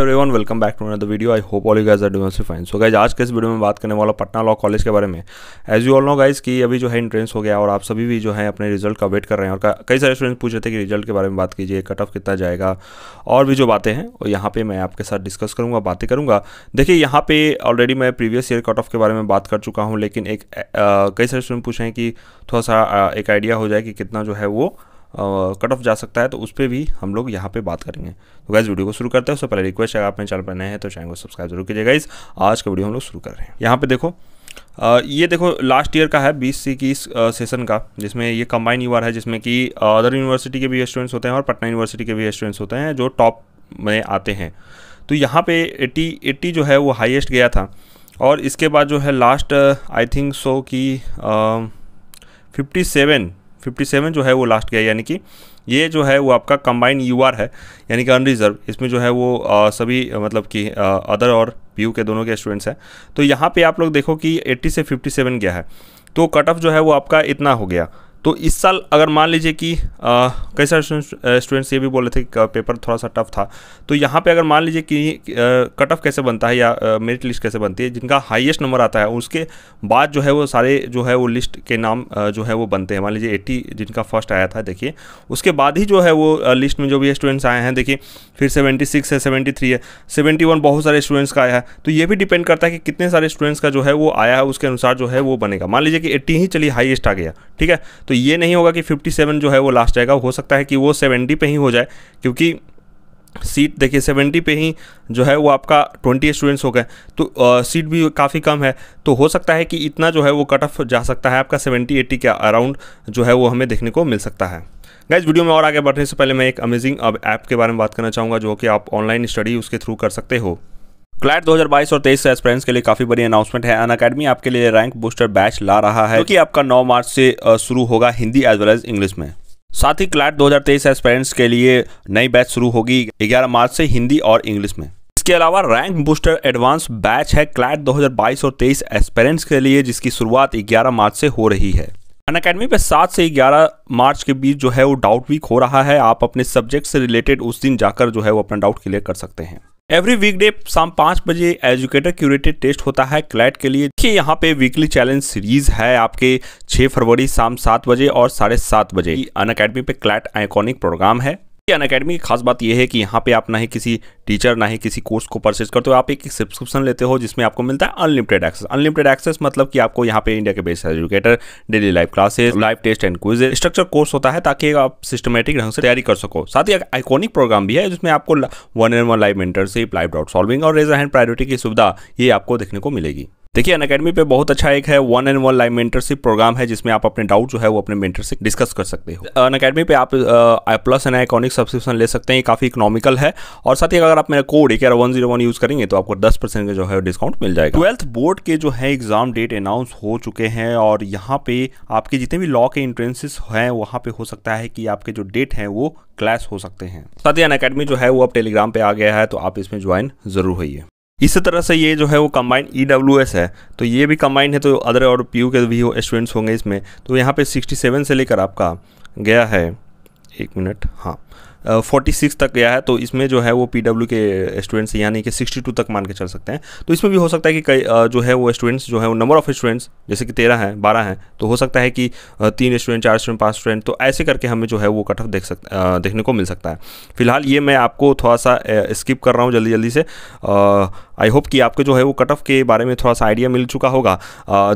Everyone welcome back to another video I hope all you guys are doing fine so guys आज के इस video में बात करने वाला पटना लॉ कॉलेज के बारे में as you all know guys कि अभी जो है इंट्रेंस हो गया और आप सभी भी जो है अपने रिजल्ट का वेट कर रहे हैं और कई सारे स्टूडेंट्स पूछ रहे थे कि रिजल्ट के बारे में बात कीजिए कट ऑफ कितना जाएगा और भी जो बातें हैं और यहाँ पर मैं आपके साथ डिस्कस करूँगा बातें करूँगा देखिए यहाँ पे ऑलरेडी मैं प्रीवियस ईयर कट ऑफ के बारे में बात कर चुका हूँ लेकिन एक कई सारे स्टूडेंट पूछ रहे हैं कि थोड़ा सा एक आइडिया हो जाए कि कितना जो है वो कट ऑफ जा सकता है तो उस पर भी हम लोग यहाँ पे बात करेंगे तो गैस वीडियो को शुरू करते हैं उससे पहले रिक्वेस्ट है आपने चैनल पर नए हैं तो चैनल को सब्सक्राइब जरूर कीजिएगा इस आज का वीडियो हम लोग शुरू कर रहे हैं यहाँ पर देखो आ, ये देखो लास्ट ईयर का है बीस सी की इस सेशन का जिसमें ये कंबाइन ईयर है जिसमें कि अदर यूनिवर्सिटी के भी स्टूडेंट्स होते हैं और पटना यूनिवर्सिटी के भी स्टूडेंट्स होते हैं जो टॉप में आते हैं तो यहाँ पे एट्टी एट्टी जो है वो हाईएस्ट गया था और इसके बाद जो है लास्ट आई थिंक सो कि फिफ्टी सेवन 57 जो है वो लास्ट गया यानी कि ये जो है वो आपका कंबाइन यू है यानी कि अनरिजर्व इसमें जो है वो आ, सभी मतलब कि अदर और पी के दोनों के स्टूडेंट्स हैं तो यहाँ पे आप लोग देखो कि 80 से 57 गया है तो कट ऑफ जो है वो आपका इतना हो गया तो इस साल अगर मान लीजिए कि कई सारे स्टूडेंट्स ये भी बोल रहे थे कि पेपर थोड़ा सा टफ था तो यहाँ पे अगर मान लीजिए कि कट ऑफ कैसे बनता है या मेरिट लिस्ट कैसे बनती है जिनका हाईएस्ट नंबर आता है उसके बाद जो है वो सारे जो है वो लिस्ट के नाम जो है वो बनते हैं मान लीजिए एट्टी जिनका फर्स्ट आया था देखिए उसके बाद ही जो है वो लिस्ट में जो भी स्टूडेंट्स आए हैं देखिए फिर सेवेंटी सिक्स है सेवेंटी थ्री है सेवेंटी वन बहुत सारे स्टूडेंट्स का आया है तो ये भी डिपेंड करता है कि कितने सारे स्टूडेंट्स का जो है वो आया है उसके अनुसार जो है वो बनेगा मान लीजिए कि एट्टी ही चलिए हाइएस्ट आ गया ठीक है तो ये नहीं होगा कि 57 जो है वो लास्ट आएगा हो सकता है कि वो 70 पे ही हो जाए क्योंकि सीट देखिए 70 पे ही जो है वो आपका 20 स्टूडेंट्स हो गए तो आ, सीट भी काफ़ी कम है तो हो सकता है कि इतना जो है वो कट ऑफ जा सकता है आपका 70 80 के अराउंड जो है वो हमें देखने को मिल सकता है गैस वीडियो में और आगे बढ़ने से पहले मैं एक अमेजिंग अब ऐप के बारे में बात करना चाहूँगा जो कि आप ऑनलाइन स्टडी उसके थ्रू कर सकते हो क्लाइट 2022 और 23 से एक्सपेरेंस के लिए काफी बड़ी अनाउंसमेंट है अन अकेडमी आपके लिए रैंक बूस्टर बैच ला रहा है क्योंकि हाँ। तो आपका 9 मार्च से शुरू होगा Hindi as well as English में साथ ही क्लाइट 2023 एस्पिरेंट्स के लिए नई बैच शुरू होगी 11 मार्च से हिंदी और इंग्लिश में इसके अलावा रैंक बूस्टर एडवांस बैच है क्लाइट 2022 और 23 एस्पेरेंट्स के लिए जिसकी शुरुआत 11 मार्च से हो रही है अन अकेडमी पे 7 से 11 मार्च के बीच जो है वो डाउट वीक हो रहा है आप अपने सब्जेक्ट से रिलेटेड उस दिन जाकर जो है वो अपना डाउट क्लियर कर सकते हैं एवरी वीकडे शाम पाँच बजे एजुकेटर क्यूरेटेड टेस्ट होता है क्लैट के लिए देखिए यहाँ पे वीकली चैलेंज सीरीज है आपके 6 फरवरी शाम सात बजे और साढ़े सात बजे अन अकेडमी पे क्लैट आइकॉनिक प्रोग्राम है अन अकेडमी की खास बात यह है कि यहाँ पे आप ना ही किसी टीचर ना ही किसी कोर्स को परचेज करते हो आप एक सब्सक्रिप्शन लेते हो जिसमें आपको मिलता है अनलिमिटेड एक्सेस अनलिमिटेड एक्सेस मतलब कि आपको यहाँ पे इंडिया के best educator daily live classes live test and quiz structure course होता है ताकि आप सिस्टमेटिक ढंग से तैयारी कर सको साथ ही आइकोनिक प्रोग्राम भी है जिसमें आपको one and one live internship live doubt solving और रेजर हैंड प्रायोरिटी की सुविधा ये आपको देखने को मिलेगी देखिए अन अकेडमी पे बहुत अच्छा एक है one and one live mentorship program है जिसमें आप अपने डाउट जो है वो अपने मेंटर से डिस्कस कर सकते हो अन अकेडमी पे आप प्लस एन आइकॉनिक सब्सक्रिप्शन ले सकते हैं काफ़ी इकोनॉमिकल है और साथ ही अगर आप मेरा कोड एक वन जीरो वन यूज़ करेंगे तो आपको दस परसेंट का जो है डिस्काउंट मिल जाएगा ट्वेल्थ बोर्ड के जो है एग्जाम डेट अनाउंस हो चुके हैं और यहाँ पे आपके जितने भी लॉ के एंट्रेंसेस हैं वहाँ पे हो सकता है कि आपके जो डेट है वो क्लैश हो सकते हैं साथ ही अन अकेडमी जो है वो अब टेलीग्राम पे आ गया है तो आप इसमें ज्वाइन जरूर होइए इस तरह से ये जो है वो कंबाइन ई e है तो ये भी कंबाइन है तो अदर और पी के भी स्टूडेंट्स होंगे इसमें तो यहाँ पे 67 से लेकर आपका गया है एक मिनट हाँ फोर्टी सिक्स तक गया है तो इसमें जो है वो पी डब्ल्यू के स्टूडेंट्स यानी कि सिक्सटी टू तक मान के चल सकते हैं तो इसमें भी हो सकता है कि कई जो है वो स्टूडेंट्स जो है वो नंबर ऑफ स्टूडेंट्स जैसे कि तेरह हैं बारह हैं तो हो सकता है कि तीन स्टूडेंट चार स्टूडेंट पाँच स्टूडेंट तो ऐसे करके हमें जो है वो कट ऑफ देख सक देखने को मिल सकता है फिलहाल ये मैं आपको थोड़ा सा स्किप कर रहा हूँ जल्दी जल्दी से आ, आई होप कि आपको जो है वो कट ऑफ के बारे में थोड़ा सा आइडिया मिल चुका होगा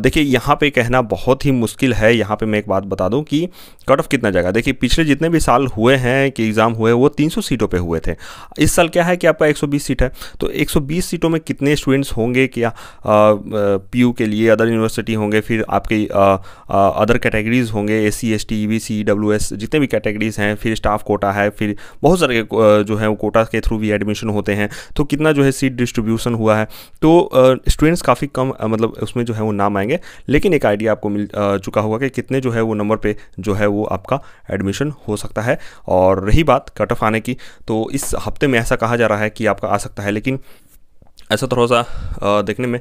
देखिए यहाँ पे कहना बहुत ही मुश्किल है यहाँ पे मैं एक बात बता दूँ कि कट ऑफ कितना जाएगा देखिए पिछले जितने भी साल हुए हैं कि एग्ज़ाम हुए वो 300 सीटों पे हुए थे इस साल क्या है कि आपका 120 सीट है तो 120 सीटों में कितने स्टूडेंट्स होंगे क्या पी के लिए अदर यूनिवर्सिटी होंगे फिर आपके अदर कैटेगरीज होंगे S C S T E B C W S जितने भी कैटेगरीज हैं फिर स्टाफ कोटा है फिर बहुत सारे जो है वो कोटा के थ्रू भी एडमिशन होते हैं तो कितना जो है सीट डिस्ट्रीब्यूशन सेक्शन हुआ है तो स्टूडेंट्स काफ़ी कम मतलब उसमें जो है वो नाम आएंगे लेकिन एक आइडिया आपको मिल चुका होगा कि कितने जो है वो नंबर पर जो है वो आपका एडमिशन हो सकता है और रही बात कट ऑफ आने की तो इस हफ्ते में ऐसा कहा जा रहा है कि आपका आ सकता है लेकिन ऐसा थोड़ा सा देखने में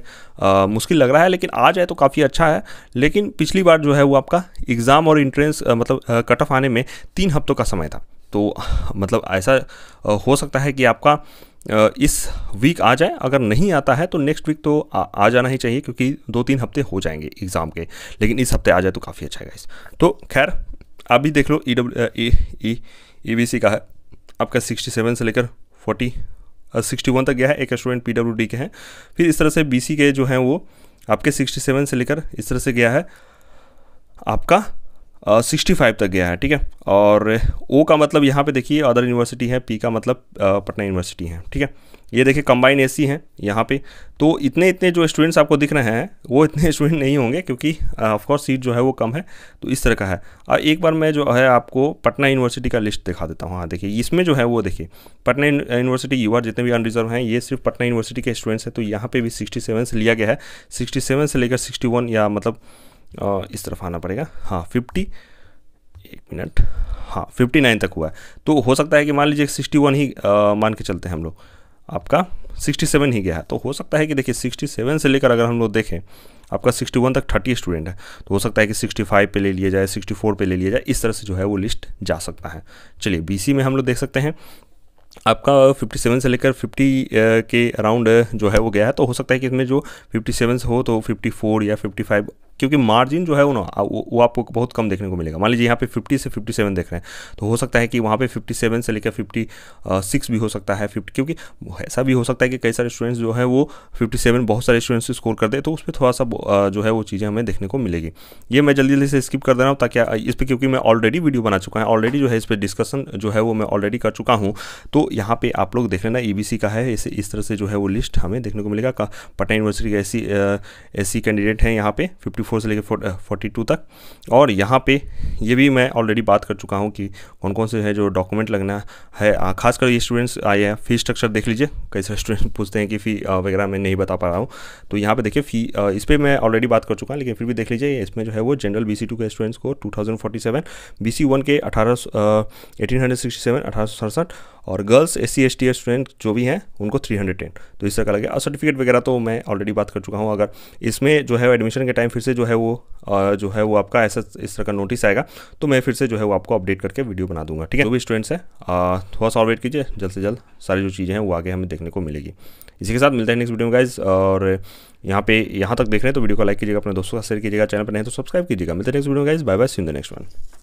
मुश्किल लग रहा है लेकिन आ जाए तो काफ़ी अच्छा है लेकिन पिछली बार जो है वो आपका एग्ज़ाम और इंट्रेंस मतलब कट ऑफ आने में तीन हफ्तों का समय था तो मतलब ऐसा हो सकता है कि आपका इस वीक आ जाए अगर नहीं आता है तो नेक्स्ट वीक तो आ, आ जाना ही चाहिए क्योंकि दो तीन हफ्ते हो जाएंगे एग्ज़ाम के लेकिन इस हफ्ते आ जाए तो काफ़ी अच्छा है इस तो खैर अभी देख लो ई डब्ल्यू ई बी सी का है आपका सिक्सटी सेवन से लेकर फोर्टी सिक्सटी वन तक गया है एक स्टूडेंट पी डब्ल्यू डी के हैं फिर इस तरह से बी सी के जो हैं वो आपके सिक्सटी सेवन से लेकर इस तरह से गया है आपका सिक्सटी फाइव तक गया है ठीक है और ओ का मतलब यहाँ पे देखिए अदर यूनिवर्सिटी है पी का मतलब पटना यूनिवर्सिटी है ठीक है ये देखिए कंबाइन ए सी हैं यहाँ पे तो इतने इतने जो स्टूडेंट्स आपको दिख रहे हैं वो इतने स्टूडेंट नहीं होंगे क्योंकि ऑफकोर्स सीट जो है वो कम है तो इस तरह का है और एक बार मैं जो है आपको पटना यूनिवर्सिटी का लिस्ट दिखा देता हूँ हाँ देखिए इसमें जो है वो देखिए पटना यूनिवर्सिटी यू जितने भी अनरिजर्व हैं ये सिर्फ पटना यूनिवर्सिटी के स्टूडेंट्स हैं तो यहाँ पर भी सिक्सटी से लिया गया है सिक्सटी से लेकर सिक्सटी या मतलब इस तरफ आना पड़ेगा हाँ फिफ्टी एक मिनट हाँ फिफ्टी नाइन तक हुआ है तो हो सकता है कि मान लीजिए सिक्सटी वन ही आ, मान के चलते हैं हम लोग आपका सिक्सटी सेवन ही गया है तो हो सकता है कि देखिए सिक्सटी सेवन से लेकर अगर हम लोग देखें आपका सिक्सटी वन तक थर्टी स्टूडेंट है तो हो सकता है कि सिक्सटी फाइव पर ले लिया जाए सिक्सटी फोर पर ले लिया जाए इस तरह से जो है वो लिस्ट जा सकता है चलिए सी में हम लोग देख सकते हैं आपका 57 से लेकर 50 के अराउंड जो है वो गया है तो हो सकता है कि इसमें जो 57 हो तो 54 या 55 क्योंकि मार्जिन जो है वो ना वो आपको बहुत कम देखने को मिलेगा मान लीजिए यहाँ पे 50 से 57 देख रहे हैं तो हो सकता है कि वहाँ पे 57 से लेकर 56 भी हो सकता है 50 क्योंकि ऐसा भी हो सकता है कि कई सारे स्टूडेंट्स जो है वो 57 बहुत सारे स्टूडेंट्स स्कोर कर दे तो उस पर थोड़ा सा जो है वो चीज़ें हमें देखने को मिलेगी ये मैं जल्दी जल्दी से स्किप कर दे रहा हूँ ताकि इस पर क्योंकि मैं ऑलरेडी वीडियो बना चुका है ऑलरेडी जो है इस पर डिस्कशन जो है वो मैं ऑलरेडी कर चुका हूँ तो यहाँ पर आप लोग देख लेना ई e का है इस इस तरह से जो है वो लिस्ट हमें देखने को मिलेगा पटना यूनिवर्सिटी के ऐसी ऐसी कैंडिडेट हैं यहाँ पे फिफ्टी फोर से लेकर फोर्टी टू तक और यहाँ पे ये भी मैं ऑलरेडी बात कर चुका हूँ कि कौन कौन से है जो डॉक्यूमेंट लगना है खासकर ये स्टूडेंट्स आए हैं फ़ी स्ट्रक्चर देख लीजिए कई सारे स्टूडेंट पूछते हैं कि फ़ी वगैरह मैं नहीं बता पा रहा हूँ तो यहाँ पर देखिए फ़ी इस पर मैं ऑलरेडी बात कर चुका हूँ लेकिन फिर भी देख लीजिए इसमें जो है वो जनरल बी के स्टूडेंट्स को टू थाउजेंड के अठारह एटीन हंड्रेड सिक्सटी सेवन अठारह सौ सड़सठ और girls S C S T student जो भी हैं उनको थ्री हंड्रेड टेन तो इस तरह का लगेगा और सर्टिफिकेट वगैरह तो मैं ऑलरेडी बात कर चुका हूँ अगर इसमें जो है एडमिशन के टाइम फिर से जो है वो जो है वो आपका ऐसा इस तरह का नोटिस आएगा तो मैं फिर से जो है वो आपको अपडेट करके वीडियो बना दूंगा ठीक है जो भी स्टूडेंट्स हैं थोड़ा सा और वेट कीजिए जल्द से जल्द सारी जो चीज़ें हैं वो आगे हमें देखने को मिलेगी इसी के साथ मिलते हैं नेक्स्ट वीडियो में गाइज और यहाँ पे यहाँ तक देख रहे हैं तो वीडियो को लाइक कीजिएगा अपने दोस्तों का शेयर कीजिएगा चैनल पर नहीं तो सब्सक्राइब कीजिएगा मिलते हैं नेक्स्ट वीडियो में guys bye bye see in the next one